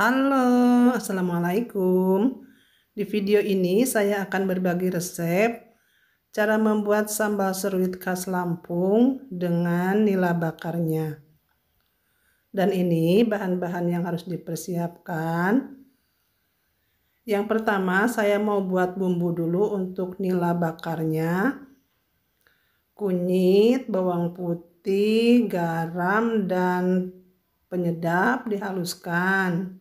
Halo, Assalamualaikum. Di video ini saya akan berbagi resep cara membuat sambal seruit khas Lampung dengan nila bakarnya. Dan ini bahan-bahan yang harus dipersiapkan. Yang pertama saya mau buat bumbu dulu untuk nila bakarnya. Kunyit, bawang putih, garam, dan penyedap dihaluskan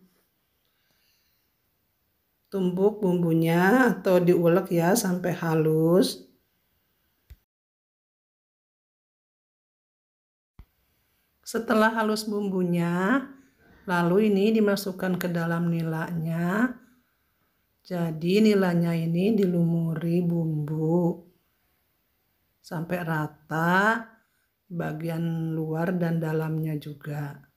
tumbuk bumbunya atau diulek ya sampai halus. Setelah halus bumbunya, lalu ini dimasukkan ke dalam nilanya. Jadi nilainya ini dilumuri bumbu sampai rata bagian luar dan dalamnya juga.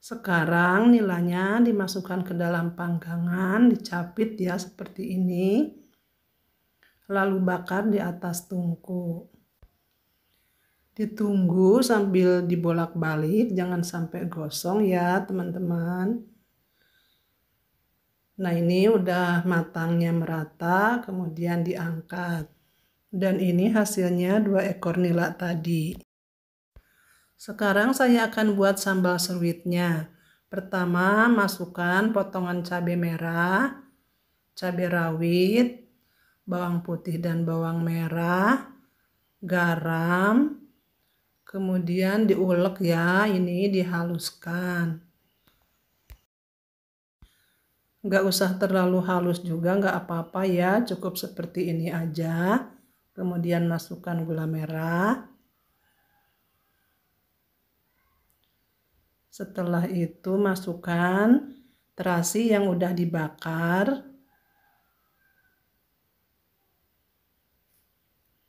Sekarang nilainya dimasukkan ke dalam panggangan, dicapit ya seperti ini. Lalu bakar di atas tungku. Ditunggu sambil dibolak-balik, jangan sampai gosong ya teman-teman. Nah ini udah matangnya merata, kemudian diangkat. Dan ini hasilnya dua ekor nila tadi. Sekarang saya akan buat sambal seruitnya. Pertama, masukkan potongan cabai merah, cabai rawit, bawang putih dan bawang merah, garam, kemudian diulek ya, ini dihaluskan. Nggak usah terlalu halus juga, nggak apa-apa ya, cukup seperti ini aja. Kemudian masukkan gula merah, Setelah itu masukkan terasi yang udah dibakar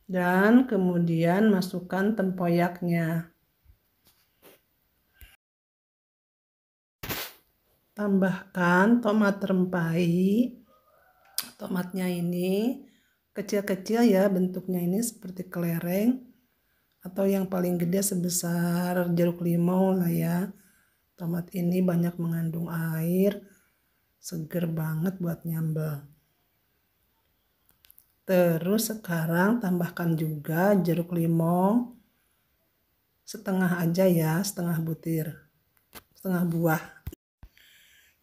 dan kemudian masukkan tempoyaknya. Tambahkan tomat rempai. Tomatnya ini kecil-kecil ya bentuknya ini seperti kelereng atau yang paling gede sebesar jeruk limau lah ya. Tomat ini banyak mengandung air, seger banget buat nyambel. Terus sekarang tambahkan juga jeruk limau setengah aja ya, setengah butir, setengah buah.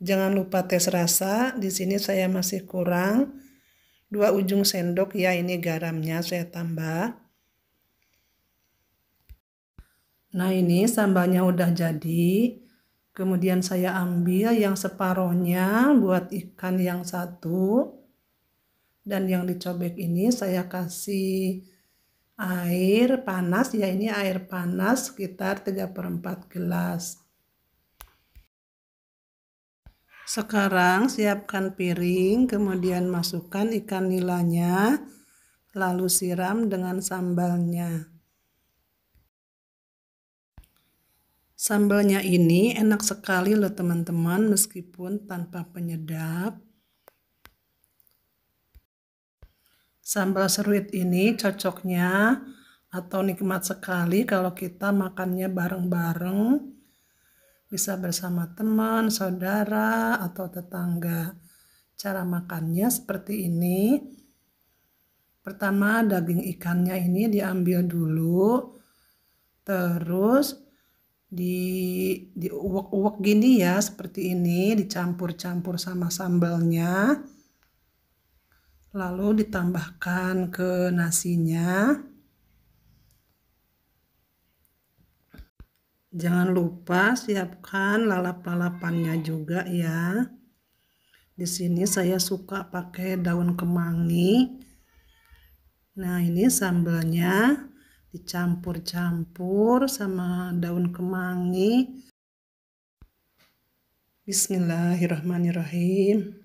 Jangan lupa tes rasa, di sini saya masih kurang. Dua ujung sendok ya ini garamnya saya tambah. Nah ini sambalnya udah jadi. Kemudian saya ambil yang separohnya buat ikan yang satu. Dan yang dicobek ini saya kasih air panas. Ya ini air panas sekitar 3 per 4 gelas. Sekarang siapkan piring, kemudian masukkan ikan nilanya, lalu siram dengan sambalnya. Sambalnya ini enak sekali loh teman-teman meskipun tanpa penyedap. Sambal seruit ini cocoknya atau nikmat sekali kalau kita makannya bareng-bareng. Bisa bersama teman, saudara, atau tetangga. Cara makannya seperti ini. Pertama, daging ikannya ini diambil dulu. Terus di di uwek uwek gini ya seperti ini dicampur-campur sama sambalnya lalu ditambahkan ke nasinya jangan lupa siapkan lalap-lalapannya juga ya di sini saya suka pakai daun kemangi nah ini sambalnya dicampur-campur sama daun kemangi. Bismillahirrahmanirrahim.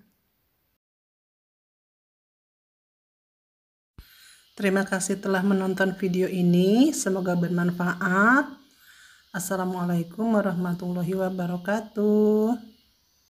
Terima kasih telah menonton video ini. Semoga bermanfaat. Assalamualaikum warahmatullahi wabarakatuh.